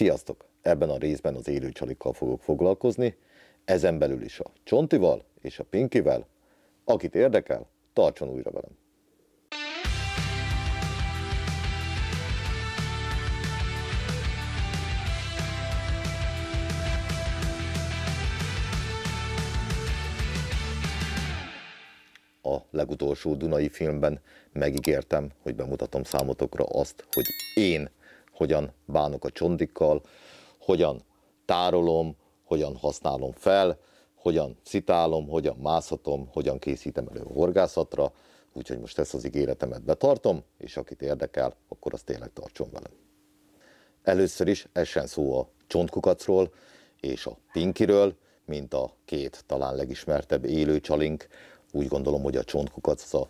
Sziasztok! Ebben a részben az élőcsalikkal fogok foglalkozni, ezen belül is a Csontival és a Pinkivel. Akit érdekel, tartson újra velem! a legutolsó Dunai filmben megígértem, hogy bemutatom számotokra azt, hogy én hogyan bánok a csondikkal, hogyan tárolom, hogyan használom fel, hogyan citálom, hogyan mászhatom, hogyan készítem elő a horgászatra, úgyhogy most ezt az ígéretemet betartom, és akit érdekel, akkor azt tényleg tartson velem. Először is essen szó a csontkukacról és a pinkiről, mint a két talán legismertebb élő csalink. Úgy gondolom, hogy a csontkukac az a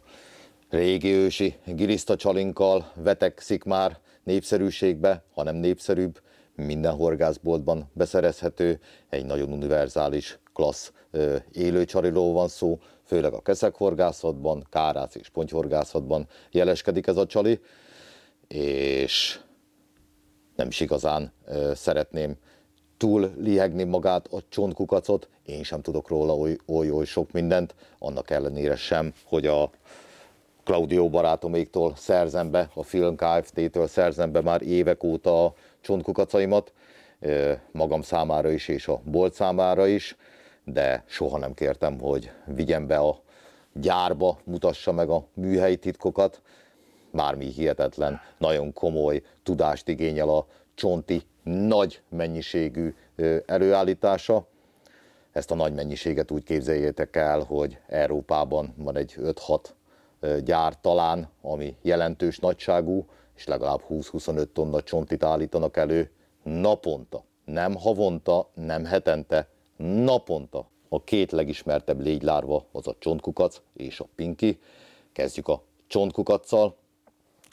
régi ősi giriszta csalinkkal vetekszik már, népszerűségbe, hanem népszerűbb, minden horgászboltban beszerezhető, egy nagyon univerzális, klassz élőcsariló van szó, főleg a keszekhorgászatban, kárác és pontyhorgászatban jeleskedik ez a csali, és nem is igazán szeretném túl lihegni magát a csontkukacot, én sem tudok róla oly, oly, oly sok mindent, annak ellenére sem, hogy a Claudio barátoméktól szerzem be, a Film Kft-től szerzem be már évek óta a csontkukacaimat, magam számára is és a bolt számára is, de soha nem kértem, hogy vigyem be a gyárba, mutassa meg a műhelyi titkokat. Bármi hihetetlen, nagyon komoly tudást igényel a csonti nagy mennyiségű előállítása. Ezt a nagy mennyiséget úgy képzeljétek el, hogy Európában van egy 5-6 gyár talán, ami jelentős nagyságú, és legalább 20-25 tonna csontit állítanak elő naponta. Nem havonta, nem hetente, naponta. A két legismertebb légylárva az a csontkukac és a pinki. Kezdjük a csontkukacsal.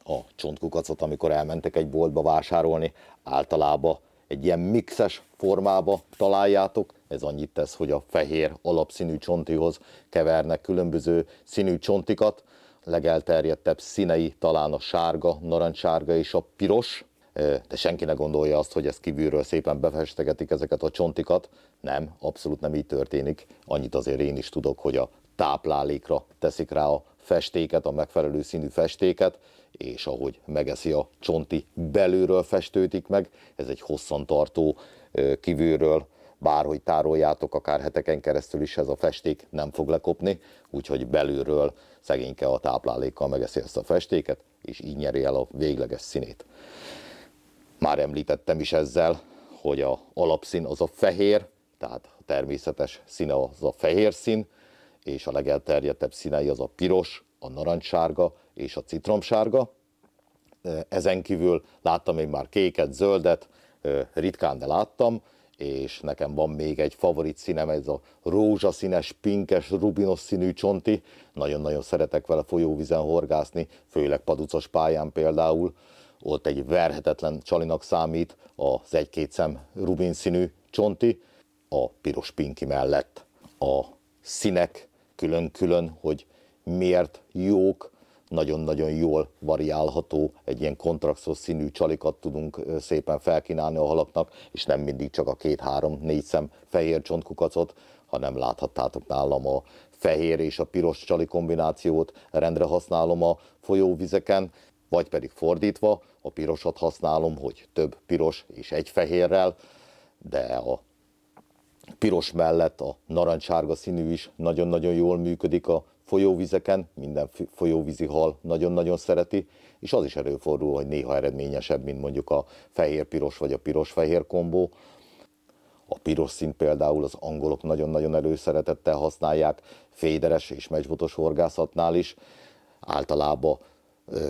A csontkukacot, amikor elmentek egy boltba vásárolni, általában egy ilyen mixes formába találjátok. Ez annyit tesz, hogy a fehér alapszínű csontihoz kevernek különböző színű csontikat. Legelterjedtebb színei talán a sárga, narancssárga és a piros, de senki ne gondolja azt, hogy ezt kívülről szépen befestegetik ezeket a csontikat. Nem, abszolút nem így történik. Annyit azért én is tudok, hogy a táplálékra teszik rá a festéket, a megfelelő színű festéket, és ahogy megeszi a csonti belülről festődik meg, ez egy hosszantartó kívülről, bárhogy tároljátok, akár heteken keresztül is ez a festék nem fog lekopni, úgyhogy belülről szegényke a táplálékkal megeszi ezt a festéket, és így nyeri el a végleges színét. Már említettem is ezzel, hogy a alapszín az a fehér, tehát a természetes színe az a fehér szín, és a legelterjedtebb színei az a piros, a narancssárga és a citromsárga. Ezen kívül láttam én már kéket, zöldet, ritkán, de láttam, és nekem van még egy favorit színem, ez a rózsaszínes, pinkes, rubinos színű csonti. Nagyon-nagyon szeretek vele folyóvizen horgászni, főleg paducos pályán például. Ott egy verhetetlen csalinak számít az egy-két szem rubin színű csonti, a piros pinki mellett. A színek külön-külön, hogy miért jók, nagyon-nagyon jól variálható, egy ilyen kontraxos színű csalikat tudunk szépen felkínálni a halaknak, és nem mindig csak a két-három-négy szem fehér csontkukacot, hanem láthattátok nálam a fehér és a piros csali kombinációt rendre használom a folyóvizeken, vagy pedig fordítva, a pirosat használom, hogy több piros és egy fehérrel, de a piros mellett a narancssárga színű is nagyon-nagyon jól működik a folyóvizeken, minden folyóvízi hal nagyon-nagyon szereti, és az is előfordul, hogy néha eredményesebb, mint mondjuk a fehér-piros vagy a piros-fehér kombó. A piros szint például az angolok nagyon-nagyon előszeretettel használják, féderes és mecsbotos horgászatnál is, általában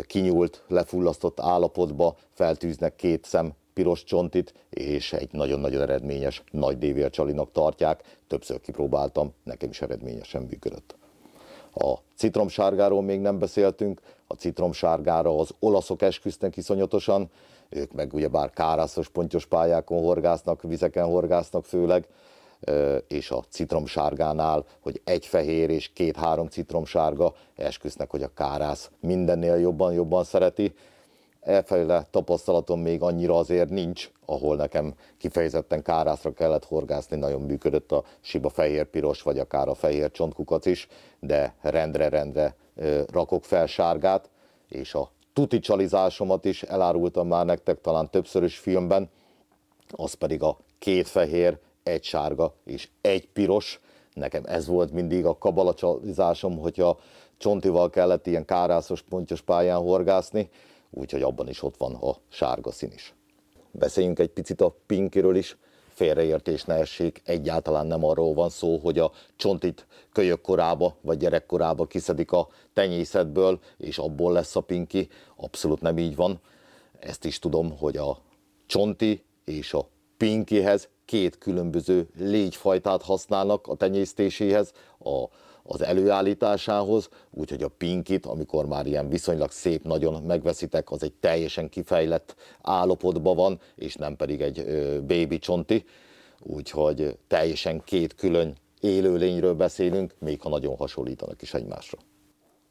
kinyúlt, lefullasztott állapotba feltűznek két szem piros csontit, és egy nagyon-nagyon eredményes nagy dévércsalinak tartják. Többször kipróbáltam, nekem is eredményesen működött. A citromsárgáról még nem beszéltünk, a citromsárgára az olaszok esküsznek iszonyatosan, ők meg ugyebár kárászos, pontyos pályákon horgásznak, vizeken horgásznak főleg, és a citromsárgánál, hogy egy fehér és két-három citromsárga esküsznek, hogy a kárász mindennél jobban-jobban szereti, elfelé tapasztalatom még annyira azért nincs, ahol nekem kifejezetten kárászra kellett horgászni, nagyon működött a siba fehér-piros, vagy akár a fehér csontkukat is, de rendre-rendre rakok fel sárgát, és a tuti csalizásomat is elárultam már nektek talán többször is filmben, az pedig a két fehér, egy sárga és egy piros. Nekem ez volt mindig a kabalacsalizásom, hogyha csontival kellett ilyen kárászos pontyos pályán horgászni, úgyhogy abban is ott van a sárga szín is. Beszéljünk egy picit a pinkiről is, félreértés ne essék, egyáltalán nem arról van szó, hogy a csontit kölyök korába vagy gyerekkorába kiszedik a tenyészetből, és abból lesz a pinki, abszolút nem így van. Ezt is tudom, hogy a csonti és a pinkihez két különböző légyfajtát használnak a tenyésztéséhez, a az előállításához, úgyhogy a pinkit, amikor már ilyen viszonylag szép nagyon megveszitek, az egy teljesen kifejlett állapotban van, és nem pedig egy baby csonti, úgyhogy teljesen két külön élőlényről beszélünk, még ha nagyon hasonlítanak is egymásra.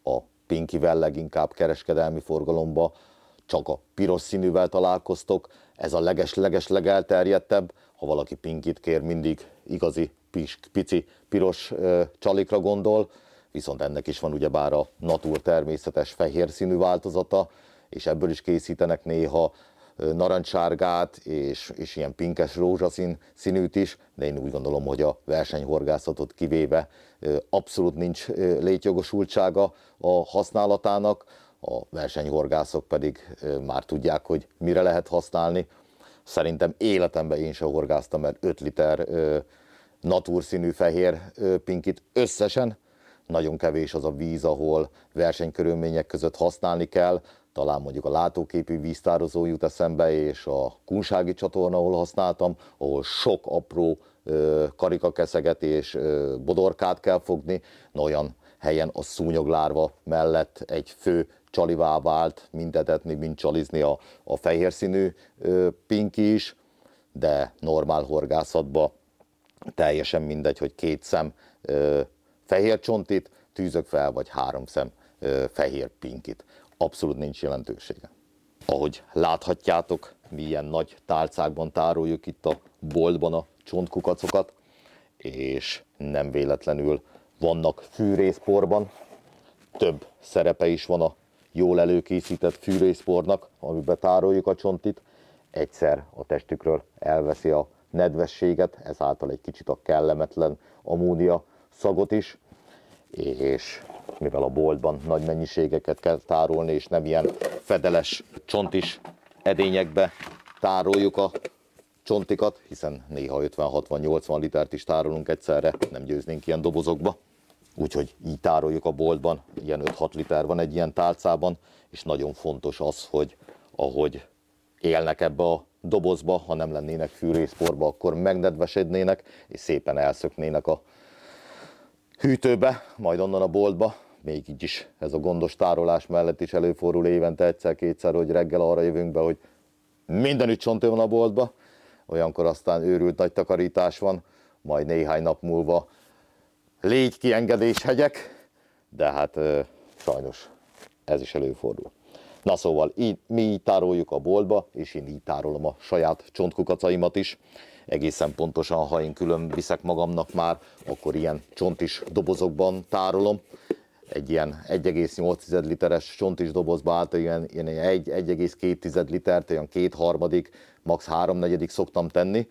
A pinkivel leginkább kereskedelmi forgalomba csak a piros színűvel találkoztok, ez a leges-leges legelterjedtebb, ha valaki pinkit kér, mindig igazi kis, pici piros csalikra gondol, viszont ennek is van ugye bár a natur természetes fehér színű változata, és ebből is készítenek néha narancssárgát és, és ilyen pinkes rózsaszín színűt is, de én úgy gondolom, hogy a versenyhorgászatot kivéve abszolút nincs létjogosultsága a használatának, a versenyhorgászok pedig már tudják, hogy mire lehet használni. Szerintem életemben én se horgáztam, mert 5 liter natúrszínű fehér pinkit összesen, nagyon kevés az a víz, ahol versenykörülmények között használni kell, talán mondjuk a látóképű víztározó jut eszembe, és a kunsági csatorna, ahol használtam, ahol sok apró karikakeszeget és bodorkát kell fogni, na olyan helyen a szúnyoglárva mellett egy fő csalivá vált, mindetetni, mint csalizni a, a fehér színű pinki pink is, de normál horgászatba teljesen mindegy, hogy két szem ö, fehér csontit tűzök fel, vagy három szem ö, fehér pinkit. Abszolút nincs jelentősége. Ahogy láthatjátok, mi ilyen nagy tálcákban tároljuk itt a boltban a csontkukacokat, és nem véletlenül vannak fűrészporban. Több szerepe is van a jól előkészített fűrészpornak, amiben tároljuk a csontit. Egyszer a testükről elveszi a nedvességet, ezáltal egy kicsit a kellemetlen ammónia szagot is, és mivel a boltban nagy mennyiségeket kell tárolni, és nem ilyen fedeles csontis edényekbe tároljuk a csontikat, hiszen néha 50-60-80 litert is tárolunk egyszerre, nem győznénk ilyen dobozokba. Úgyhogy így tároljuk a boltban, ilyen 5-6 liter van egy ilyen tálcában, és nagyon fontos az, hogy ahogy élnek ebbe a dobozba, ha nem lennének fűrészporba, akkor megnedvesednének, és szépen elszöknének a hűtőbe, majd onnan a boltba. Még így is ez a gondos tárolás mellett is előfordul évente egyszer-kétszer, hogy reggel arra jövünk be, hogy mindenütt csontő van a boltba, olyankor aztán őrült nagy takarítás van, majd néhány nap múlva légy kiengedés hegyek, de hát sajnos ez is előfordul. Na szóval, így, mi így tároljuk a boltba, és én így tárolom a saját csontkukacaimat is. Egészen pontosan, ha én külön viszek magamnak már, akkor ilyen csontis dobozokban tárolom. Egy ilyen 1,8 literes csontis dobozba állt, ilyen, ilyen 1,2 litert, ilyen kétharmadik, max. háromnegyedik szoktam tenni,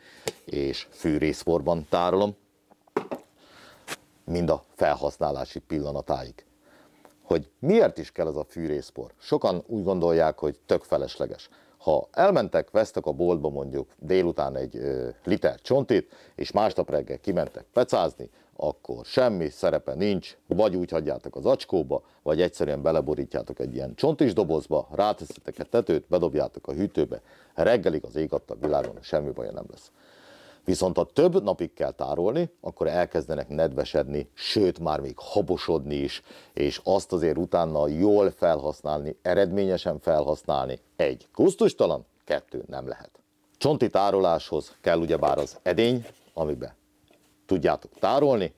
és fűrészporban tárolom mind a felhasználási pillanatáig hogy miért is kell ez a fűrészpor. Sokan úgy gondolják, hogy tök felesleges. Ha elmentek, vesztek a boltba mondjuk délután egy ö, liter csontit, és másnap reggel kimentek pecázni, akkor semmi szerepe nincs, vagy úgy hagyjátok az acskóba, vagy egyszerűen beleborítjátok egy ilyen csontis dobozba, ráteszitek egy tetőt, bedobjátok a hűtőbe, reggelig az ég világon semmi baja nem lesz. Viszont ha több napig kell tárolni, akkor elkezdenek nedvesedni, sőt már még habosodni is, és azt azért utána jól felhasználni, eredményesen felhasználni. Egy, kusztustalan, kettő, nem lehet. Csonti tároláshoz kell ugyebár az edény, amiben tudjátok tárolni,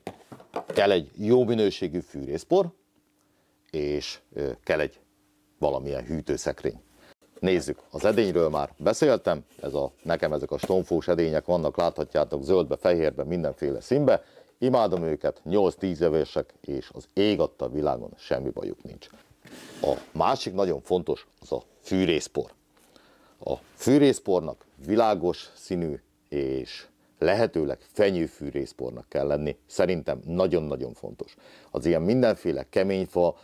kell egy jó minőségű fűrészpor, és kell egy valamilyen hűtőszekrény. Nézzük, az edényről már beszéltem, ez a, nekem ezek a stonfós edények vannak, láthatjátok zöldbe, fehérbe, mindenféle színbe. Imádom őket, 8-10 évesek, és az ég adta világon semmi bajuk nincs. A másik nagyon fontos az a fűrészpor. A fűrészpornak világos színű és lehetőleg fenyőfűrészpornak kell lenni. Szerintem nagyon-nagyon fontos. Az ilyen mindenféle keményfa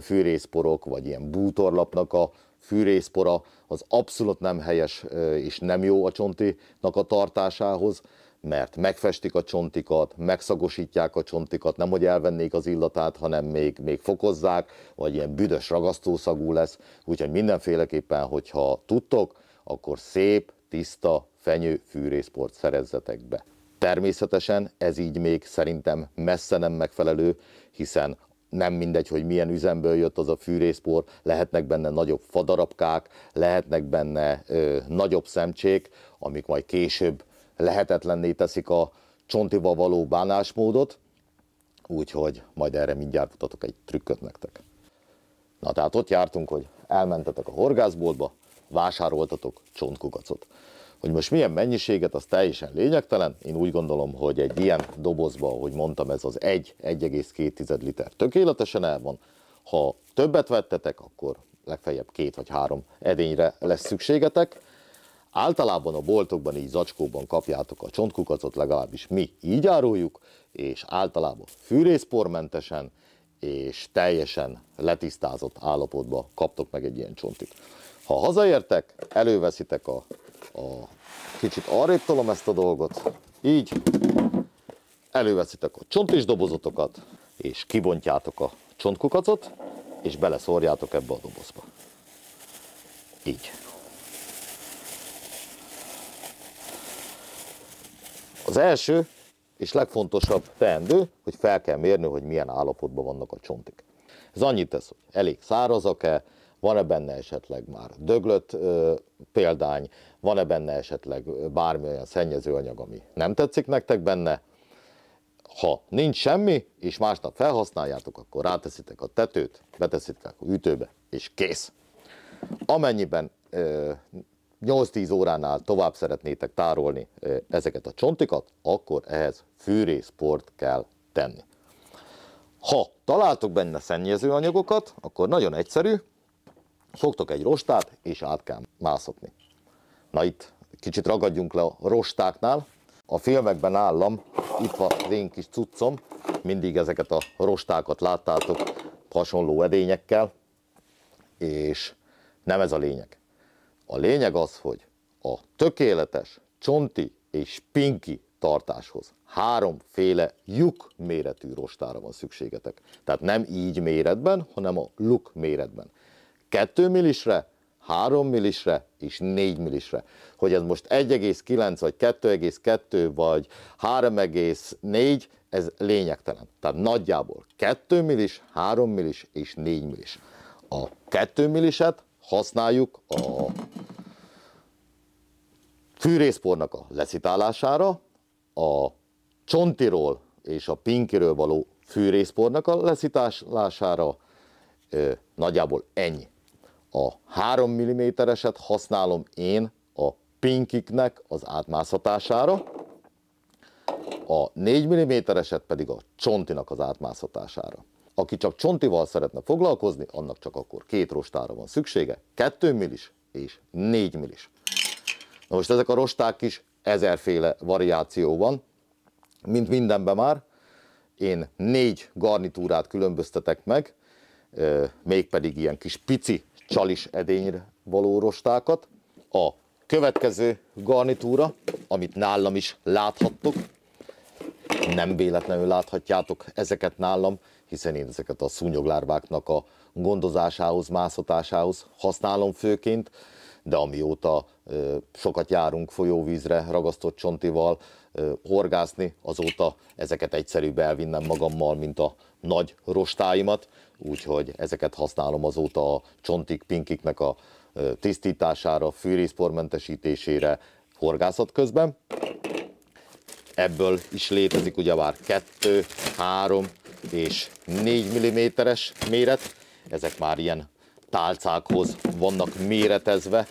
fűrészporok, vagy ilyen bútorlapnak a fűrészpora az abszolút nem helyes és nem jó a csontinak a tartásához, mert megfestik a csontikat, megszagosítják a csontikat, nem hogy elvennék az illatát, hanem még, még fokozzák, vagy ilyen büdös ragasztószagú lesz. Úgyhogy mindenféleképpen, hogyha tudtok, akkor szép, tiszta fenyő fűrészport szerezzetek be. Természetesen ez így még szerintem messze nem megfelelő, hiszen nem mindegy, hogy milyen üzemből jött az a fűrészpor, lehetnek benne nagyobb fadarabkák, lehetnek benne ö, nagyobb szemcsék, amik majd később lehetetlenné teszik a csontiba való bánásmódot, úgyhogy majd erre mindjárt mutatok egy trükköt nektek. Na tehát ott jártunk, hogy elmentetek a horgászboltba, vásároltatok csontkukacot. Hogy most milyen mennyiséget, az teljesen lényegtelen. Én úgy gondolom, hogy egy ilyen dobozba, ahogy mondtam, ez az 1-1,2 liter tökéletesen el van. Ha többet vettetek, akkor legfeljebb két vagy három edényre lesz szükségetek. Általában a boltokban így zacskóban kapjátok a csontkukacot legalábbis mi így áruljuk, és általában fűrészpormentesen és teljesen letisztázott állapotba kaptok meg egy ilyen csontit. Ha hazaértek, előveszitek a a kicsit arrébb ezt a dolgot, így előveszitek a csontis dobozotokat, és kibontjátok a csontkukacot, és beleszórjátok ebbe a dobozba. Így. Az első és legfontosabb teendő, hogy fel kell mérni, hogy milyen állapotban vannak a csontik. Ez annyit tesz, hogy elég szárazak-e, van-e benne esetleg már döglött ö, példány, van-e benne esetleg bármi olyan anyag, ami nem tetszik nektek benne. Ha nincs semmi, és másnap felhasználjátok, akkor ráteszitek a tetőt, beteszitek a ütőbe, és kész. Amennyiben ö, 8-10 óránál tovább szeretnétek tárolni ezeket a csontikat, akkor ehhez fűrészport kell tenni. Ha találtok benne szennyező anyagokat, akkor nagyon egyszerű, fogtok egy rostát, és át kell mászokni. Na itt kicsit ragadjunk le a rostáknál. A filmekben állam, itt van az én kis cuccom, mindig ezeket a rostákat láttátok hasonló edényekkel, és nem ez a lényeg. A lényeg az, hogy a tökéletes csonti és pinki tartáshoz háromféle lyuk méretű rostára van szükségetek. Tehát nem így méretben, hanem a luk méretben. 2 millisre, 3 millisre és 4 millisre. Hogy ez most 1,9 vagy 2,2 vagy 3,4, ez lényegtelen. Tehát nagyjából 2 millis, 3 millis és 4 millis. A 2 milliset használjuk a fűrészpornak a leszitálására, a csontiról és a pinkiről való fűrészpornak a leszitálására, nagyjából ennyi a 3 mm-eset használom én a pinkiknek az átmászhatására, a 4 mm-eset pedig a csontinak az átmászhatására. Aki csak csontival szeretne foglalkozni, annak csak akkor két rostára van szüksége, 2 millis és 4 millis. Na most ezek a rosták is ezerféle variáció van, mint mindenben már. Én négy garnitúrát különböztetek meg, mégpedig ilyen kis pici csalis edényre való rostákat. A következő garnitúra, amit nálam is láthattok, nem véletlenül láthatjátok ezeket nálam, hiszen én ezeket a szúnyoglárváknak a gondozásához, mászatásához használom főként, de amióta ö, sokat járunk folyóvízre ragasztott csontival ö, horgászni, azóta ezeket egyszerűbb elvinnem magammal, mint a nagy rostáimat, úgyhogy ezeket használom azóta a csontik, pinkiknek a tisztítására, fűrészpormentesítésére, horgászat közben. Ebből is létezik ugyebár 2, 3 és 4 mm-es méret. Ezek már ilyen tálcákhoz vannak méretezve.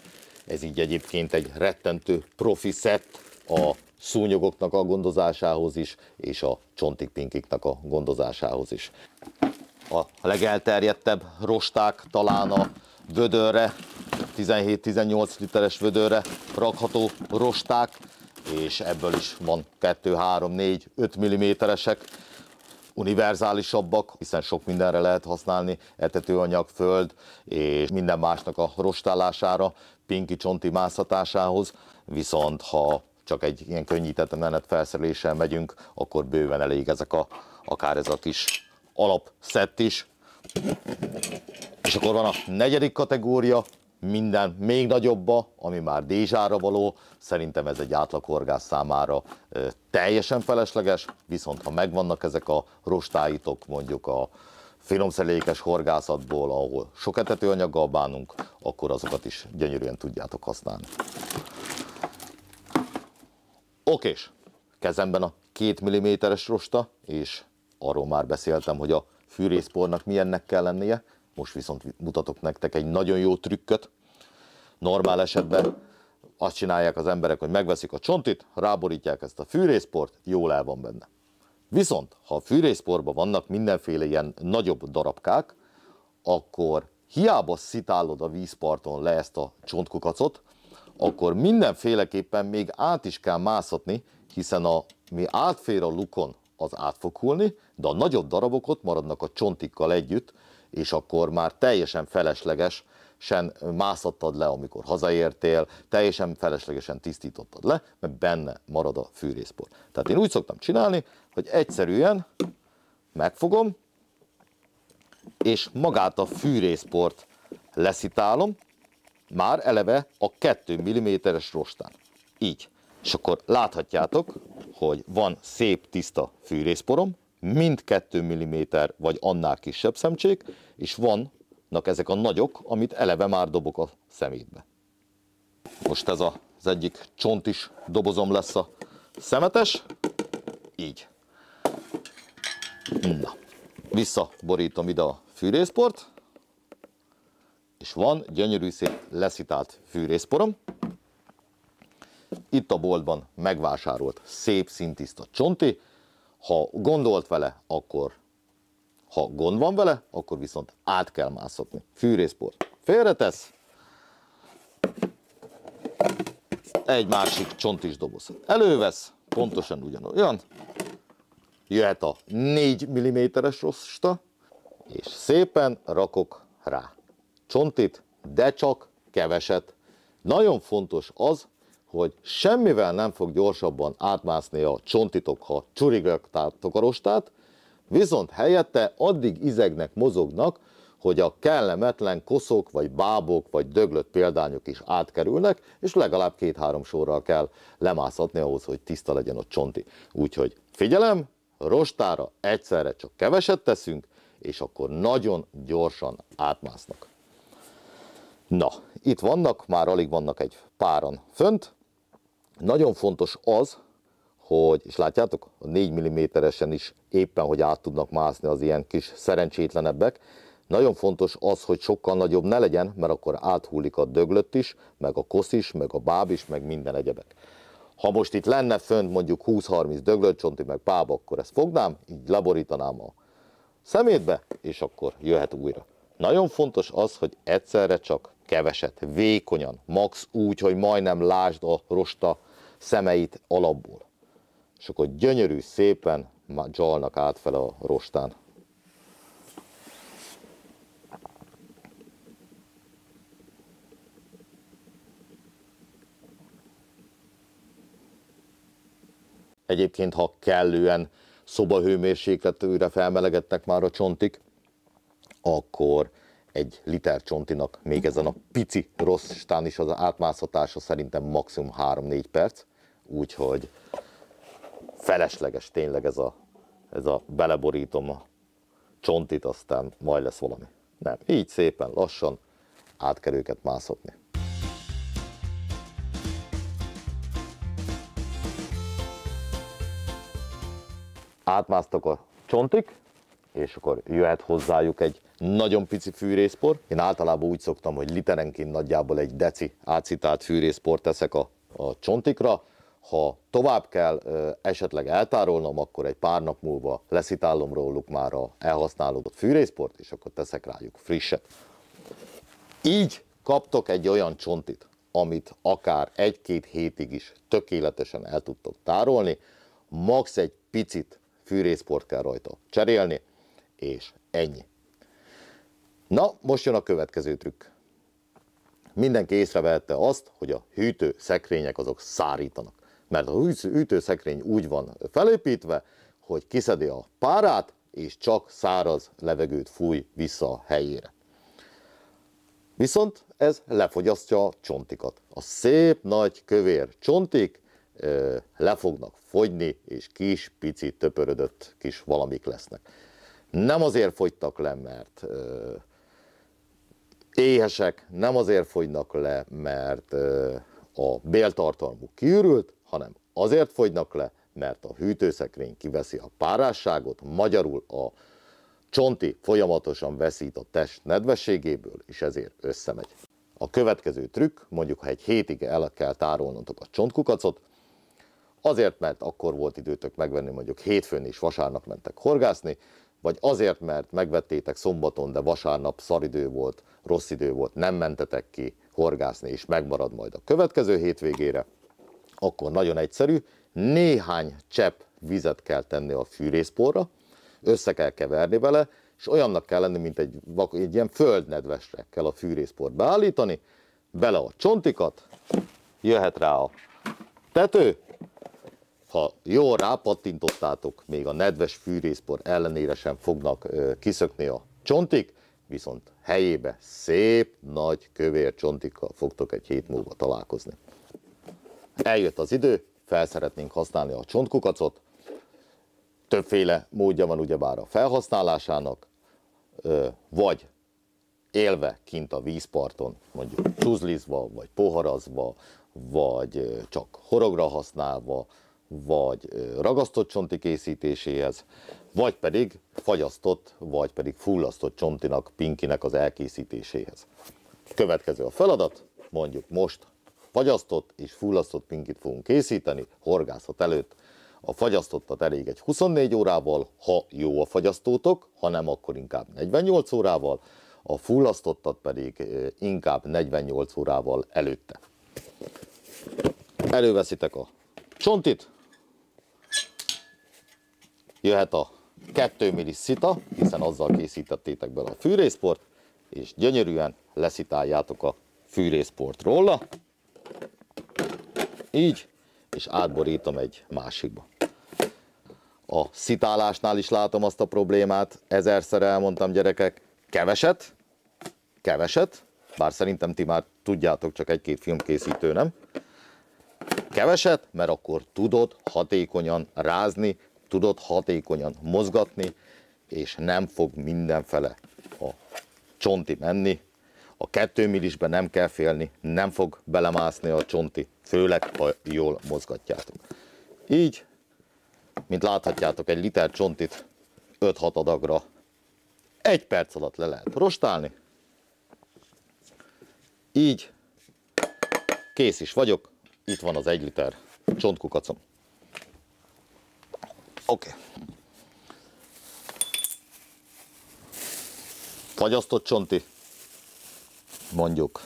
Ez így egyébként egy rettentő profi szett a szúnyogoknak a gondozásához is, és a csontikpinkiknak a gondozásához is a legelterjedtebb rosták talán a vödörre, 17-18 literes vödörre rakható rosták, és ebből is van 2, 3, 4, 5 mm-esek, univerzálisabbak, hiszen sok mindenre lehet használni, etetőanyag, föld és minden másnak a rostálására, pinki csonti mászhatásához, viszont ha csak egy ilyen könnyített menet felszereléssel megyünk, akkor bőven elég ezek a, akár ez a kis alapszett is. És akkor van a negyedik kategória, minden még nagyobba, ami már dézsára való, szerintem ez egy átlakorgás számára ö, teljesen felesleges, viszont ha megvannak ezek a rostáitok mondjuk a finomszelékes horgászatból, ahol sok etetőanyaggal bánunk, akkor azokat is gyönyörűen tudjátok használni. Okés, kezemben a 2 mm-es rosta és arról már beszéltem, hogy a fűrészpornak milyennek kell lennie, most viszont mutatok nektek egy nagyon jó trükköt. Normál esetben azt csinálják az emberek, hogy megveszik a csontit, ráborítják ezt a fűrészport, jól el van benne. Viszont, ha a fűrészporban vannak mindenféle ilyen nagyobb darabkák, akkor hiába szitálod a vízparton le ezt a csontkukacot, akkor mindenféleképpen még át is kell mászatni, hiszen a, mi átfér a lukon, az át fog hulni, de a nagyobb darabok ott maradnak a csontikkal együtt, és akkor már teljesen felesleges sen mászattad le, amikor hazaértél, teljesen feleslegesen tisztítottad le, mert benne marad a fűrészpor. Tehát én úgy szoktam csinálni, hogy egyszerűen megfogom, és magát a fűrészport leszitálom, már eleve a 2 mm-es rostán. Így. És akkor láthatjátok, hogy van szép tiszta fűrészporom, mind 2 mm vagy annál kisebb szemcsék, és vannak ezek a nagyok, amit eleve már dobok a szemétbe. Most ez az egyik csont is dobozom lesz a szemetes, így. Na, visszaborítom ide a fűrészport, és van gyönyörű szép leszitált fűrészporom. Itt a boltban megvásárolt szép szintiszta csonti, ha gondolt vele, akkor ha gond van vele, akkor viszont át kell mászatni. Fűrészport félretesz, egy másik csont is doboz elővesz, pontosan ugyanolyan, jöhet a 4 mm-es rosta, és szépen rakok rá csontit, de csak keveset. Nagyon fontos az, hogy semmivel nem fog gyorsabban átmászni a csontitok, ha csurigök, takarostát, viszont helyette addig izegnek, mozognak, hogy a kellemetlen koszok, vagy bábok, vagy döglött példányok is átkerülnek, és legalább két-három sorral kell lemászatni ahhoz, hogy tiszta legyen a csonti. Úgyhogy figyelem, rostára egyszerre csak keveset teszünk, és akkor nagyon gyorsan átmásznak. Na, itt vannak, már alig vannak egy páran fönt, nagyon fontos az, hogy, és látjátok, a 4 mm-esen is éppen, hogy át tudnak mászni az ilyen kis szerencsétlenebbek. Nagyon fontos az, hogy sokkal nagyobb ne legyen, mert akkor áthullik a döglött is, meg a kosz is, meg a báb is, meg minden egyebek. Ha most itt lenne fönt mondjuk 20-30 döglött csonti, meg báb, akkor ezt fognám, így leborítanám a szemétbe, és akkor jöhet újra. Nagyon fontos az, hogy egyszerre csak keveset, vékonyan, max úgy, hogy majdnem lásd a rosta szemeit alapból. És akkor gyönyörű, szépen dzsalnak fel a rostán. Egyébként, ha kellően szobahőmérsékletűre felmelegednek már a csontik, akkor egy liter csontinak még ezen a pici rossz stán is az átmászhatása szerintem maximum 3-4 perc, úgyhogy felesleges tényleg ez a, ez a beleborítom a csontit, aztán majd lesz valami. Nem, így szépen, lassan át kell őket mászhatni. Átmásztak a csontik, és akkor jöhet hozzájuk egy nagyon pici fűrészpor. Én általában úgy szoktam, hogy literenként nagyjából egy deci ácitált fűrészport teszek a, a csontikra, ha tovább kell esetleg eltárolnom, akkor egy pár nap múlva leszitálom róluk már a elhasználódott fűrészport, és akkor teszek rájuk frisset. Így kaptok egy olyan csontit, amit akár egy-két hétig is tökéletesen el tudtok tárolni, max egy picit fűrészport kell rajta cserélni, és ennyi. Na, most jön a következő trükk. Mindenki észrevehette azt, hogy a hűtő szekrények azok szárítanak. Mert a hűtőszekrény úgy van felépítve, hogy kiszedi a párát, és csak száraz levegőt fúj vissza a helyére. Viszont ez lefogyasztja a csontikat. A szép nagy kövér csontik le fognak fogyni, és kis, pici, töpörödött kis valamik lesznek nem azért fogytak le, mert éhesek, nem azért fogynak le, mert a béltartalmuk kiürült, hanem azért fogynak le, mert a hűtőszekrény kiveszi a párásságot, magyarul a csonti folyamatosan veszít a test nedvességéből, és ezért összemegy. A következő trükk, mondjuk ha egy hétig el kell tárolnotok a csontkukacot, azért, mert akkor volt időtök megvenni, mondjuk hétfőn és vasárnap mentek horgászni, vagy azért, mert megvettétek szombaton, de vasárnap szaridő volt, rossz idő volt, nem mentetek ki horgászni, és megmarad majd a következő hétvégére, akkor nagyon egyszerű, néhány csepp vizet kell tenni a fűrészporra, össze kell keverni vele, és olyannak kell lenni, mint egy, egy ilyen földnedvesre kell a fűrészport beállítani, bele a csontikat, jöhet rá a tető, ha jól rápattintottátok, még a nedves fűrészpor ellenére sem fognak kiszökni a csontik, viszont helyébe szép, nagy, kövér csontikkal fogtok egy hét múlva találkozni. Eljött az idő, fel szeretnénk használni a csontkukacot. Többféle módja van ugyebár a felhasználásának, vagy élve kint a vízparton, mondjuk csúzlizva, vagy poharazva, vagy csak horogra használva, vagy ragasztott csonti készítéséhez, vagy pedig fagyasztott, vagy pedig fullasztott csontinak, pinkinek az elkészítéséhez. Következő a feladat, mondjuk most fagyasztott és fullasztott pinkit fogunk készíteni, horgászat előtt. A fagyasztottat elég egy 24 órával, ha jó a fagyasztótok, ha nem, akkor inkább 48 órával, a fullasztottat pedig inkább 48 órával előtte. Előveszitek a csontit, Jöhet a 2 millis szita, hiszen azzal készítettétek bele a fűrészport, és gyönyörűen leszitáljátok a fűrészport róla. Így, és átborítom egy másikba. A szitálásnál is látom azt a problémát, ezerszer elmondtam gyerekek, keveset, keveset, bár szerintem ti már tudjátok, csak egy-két filmkészítő, nem? Keveset, mert akkor tudod hatékonyan rázni, tudod hatékonyan mozgatni, és nem fog mindenfele a csonti menni. A kettő millisben nem kell félni, nem fog belemászni a csonti, főleg ha jól mozgatjátok. Így, mint láthatjátok, egy liter csontit 5-6 adagra egy perc alatt le lehet rostálni. Így kész is vagyok, itt van az egy liter csontkukacom. Oké. Okay. Fagyasztott csonti. Mondjuk.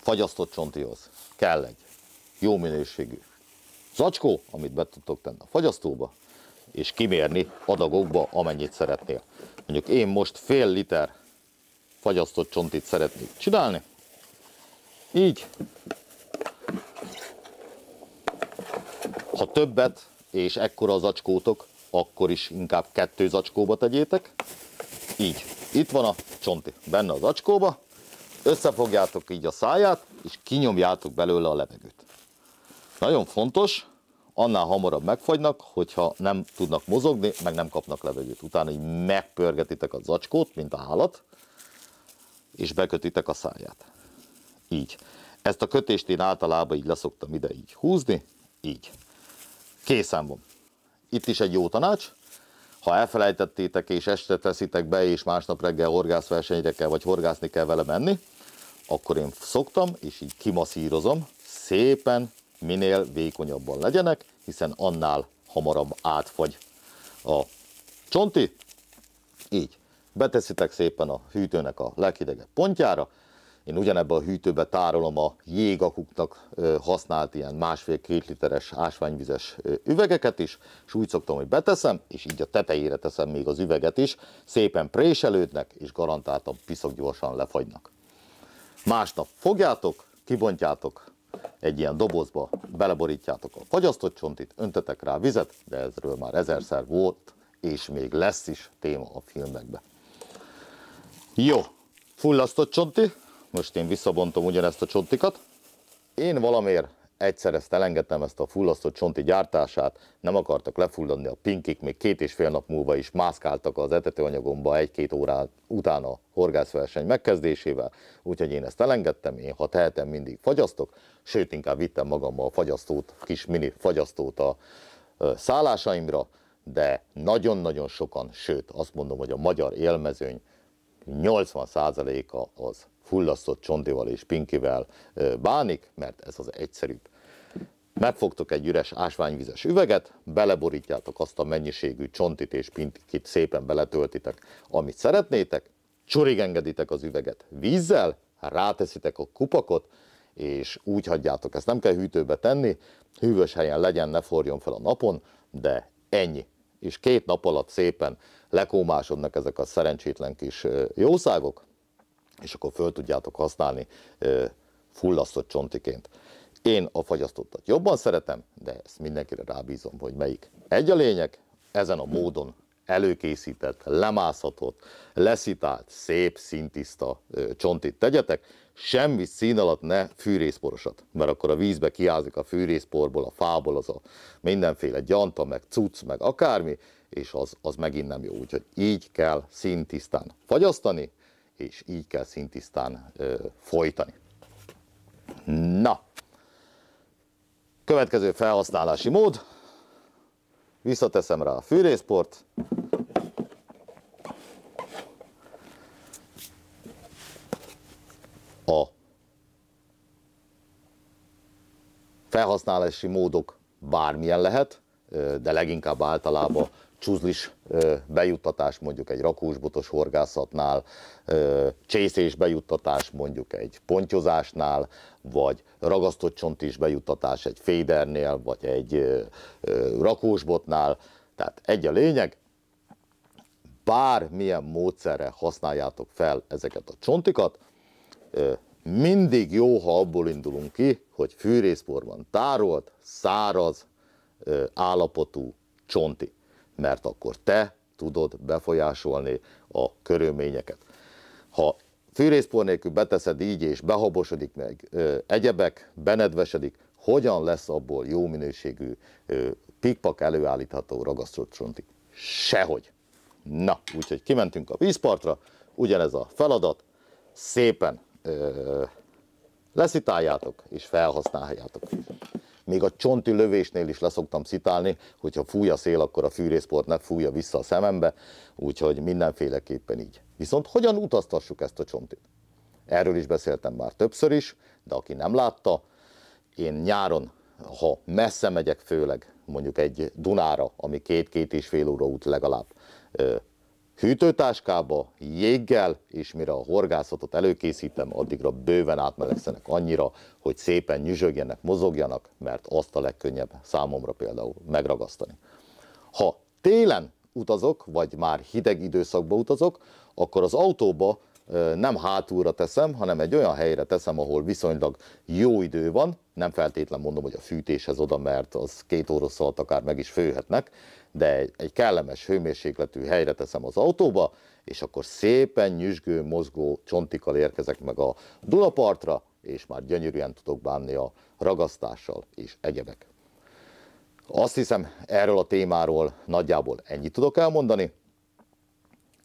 Fagyasztott csontihoz kell egy jó minőségű zacskó, amit be tudtok tenni a fagyasztóba, és kimérni adagokba, amennyit szeretnél. Mondjuk én most fél liter fagyasztott csontit szeretnék csinálni. Így Ha többet, és ekkora az acskótok, akkor is inkább kettő zacskóba tegyétek. Így. Itt van a csonti, benne az acskóba. Összefogjátok így a száját, és kinyomjátok belőle a levegőt. Nagyon fontos, annál hamarabb megfagynak, hogyha nem tudnak mozogni, meg nem kapnak levegőt. Utána így megpörgetitek a zacskót, mint a állat, és bekötitek a száját. Így. Ezt a kötést én általában így leszoktam ide így húzni, így. Készen van. Itt is egy jó tanács, ha elfelejtettétek és este teszitek be, és másnap reggel horgászversenyre kell, vagy horgászni kell vele menni, akkor én szoktam, és így kimaszírozom, szépen minél vékonyabban legyenek, hiszen annál hamarabb átfagy a csonti. Így, beteszitek szépen a hűtőnek a leghidegebb pontjára, én ugyanebbe a hűtőbe tárolom a jégakuknak használt ilyen másfél-két literes ásványvizes üvegeket is, és úgy szoktam, hogy beteszem, és így a tetejére teszem még az üveget is, szépen préselődnek, és garantáltan piszok gyorsan lefagynak. Másnap fogjátok, kibontjátok egy ilyen dobozba, beleborítjátok a fagyasztott csontit, öntetek rá vizet, de ezről már ezerszer volt, és még lesz is téma a filmekben. Jó, fullasztott csonti, most én visszabontom ugyanezt a csontikat. Én valamiért egyszer ezt elengedtem, ezt a fullasztott csonti gyártását, nem akartak lefulladni a pinkik, még két és fél nap múlva is mászkáltak az etetőanyagomba egy-két órá után a horgászverseny megkezdésével, úgyhogy én ezt elengedtem, én ha tehetem mindig fagyasztok, sőt inkább vittem magammal a fagyasztót, kis mini fagyasztót a szállásaimra, de nagyon-nagyon sokan, sőt azt mondom, hogy a magyar élmezőny 80%-a az hullasztott csondival és pinkivel bánik, mert ez az egyszerűbb. Megfogtok egy üres ásványvizes üveget, beleborítjátok azt a mennyiségű csontit és pintit szépen beletöltitek, amit szeretnétek, engeditek az üveget vízzel, ráteszitek a kupakot, és úgy hagyjátok, ezt nem kell hűtőbe tenni, hűvös helyen legyen, ne forjon fel a napon, de ennyi. És két nap alatt szépen lekómásodnak ezek a szerencsétlen kis jószágok, és akkor föl tudjátok használni fullasztott csontiként. Én a fagyasztottat jobban szeretem, de ezt mindenkire rábízom, hogy melyik. Egy a lényeg, ezen a módon előkészített, lemászhatott, leszitált, szép, szintiszta csontit tegyetek, semmi szín alatt ne fűrészporosat, mert akkor a vízbe kiázik a fűrészporból, a fából az a mindenféle gyanta, meg cucc, meg akármi, és az, az megint nem jó. Úgyhogy így kell szintisztán fagyasztani, és így kell szintisztán ö, folytani. Na, következő felhasználási mód, visszateszem rá a fűrészport, a felhasználási módok bármilyen lehet, de leginkább általában csúzlis bejuttatás mondjuk egy rakósbotos horgászatnál, csészés bejuttatás mondjuk egy pontyozásnál, vagy ragasztott csont is bejuttatás egy fédernél, vagy egy rakósbotnál. Tehát egy a lényeg, bármilyen módszerre használjátok fel ezeket a csontikat, mindig jó, ha abból indulunk ki, hogy fűrészporban tárolt, száraz állapotú csonti mert akkor te tudod befolyásolni a körülményeket. Ha fűrészpor nélkül beteszed így, és behabosodik meg ö, egyebek, benedvesedik, hogyan lesz abból jó minőségű ö, pikpak előállítható ragasztott csonti? Sehogy. Na, úgyhogy kimentünk a vízpartra, ugyanez a feladat, szépen ö, leszitáljátok és felhasználjátok. Még a csonti lövésnél is leszoktam szitálni, hogyha fúj a szél, akkor a fűrészport ne fújja vissza a szemembe, úgyhogy mindenféleképpen így. Viszont hogyan utaztassuk ezt a csontit? Erről is beszéltem már többször is, de aki nem látta, én nyáron, ha messze megyek főleg, mondjuk egy Dunára, ami két-két és fél óra út legalább, hűtőtáskába, jéggel, és mire a horgászatot előkészítem, addigra bőven átmelegszenek annyira, hogy szépen nyüzsögjenek, mozogjanak, mert azt a legkönnyebb számomra például megragasztani. Ha télen utazok, vagy már hideg időszakba utazok, akkor az autóba nem hátulra teszem, hanem egy olyan helyre teszem, ahol viszonylag jó idő van, nem feltétlen mondom, hogy a fűtéshez oda, mert az két orosz alatt akár meg is főhetnek, de egy kellemes hőmérsékletű helyre teszem az autóba, és akkor szépen nyüzsgő, mozgó csontikkal érkezek meg a Dunapartra, és már gyönyörűen tudok bánni a ragasztással és egyebek. Azt hiszem, erről a témáról nagyjából ennyit tudok elmondani.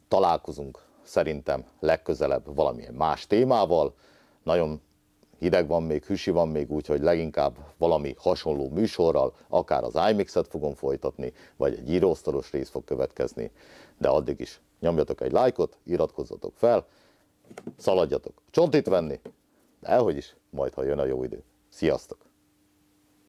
Találkozunk szerintem legközelebb valamilyen más témával. Nagyon hideg van még, hűsi van még, úgyhogy leginkább valami hasonló műsorral, akár az iMix-et fogom folytatni, vagy egy íróasztalos rész fog következni, de addig is nyomjatok egy lájkot, iratkozzatok fel, szaladjatok csontit venni, de elhogy is, majd ha jön a jó idő. Sziasztok!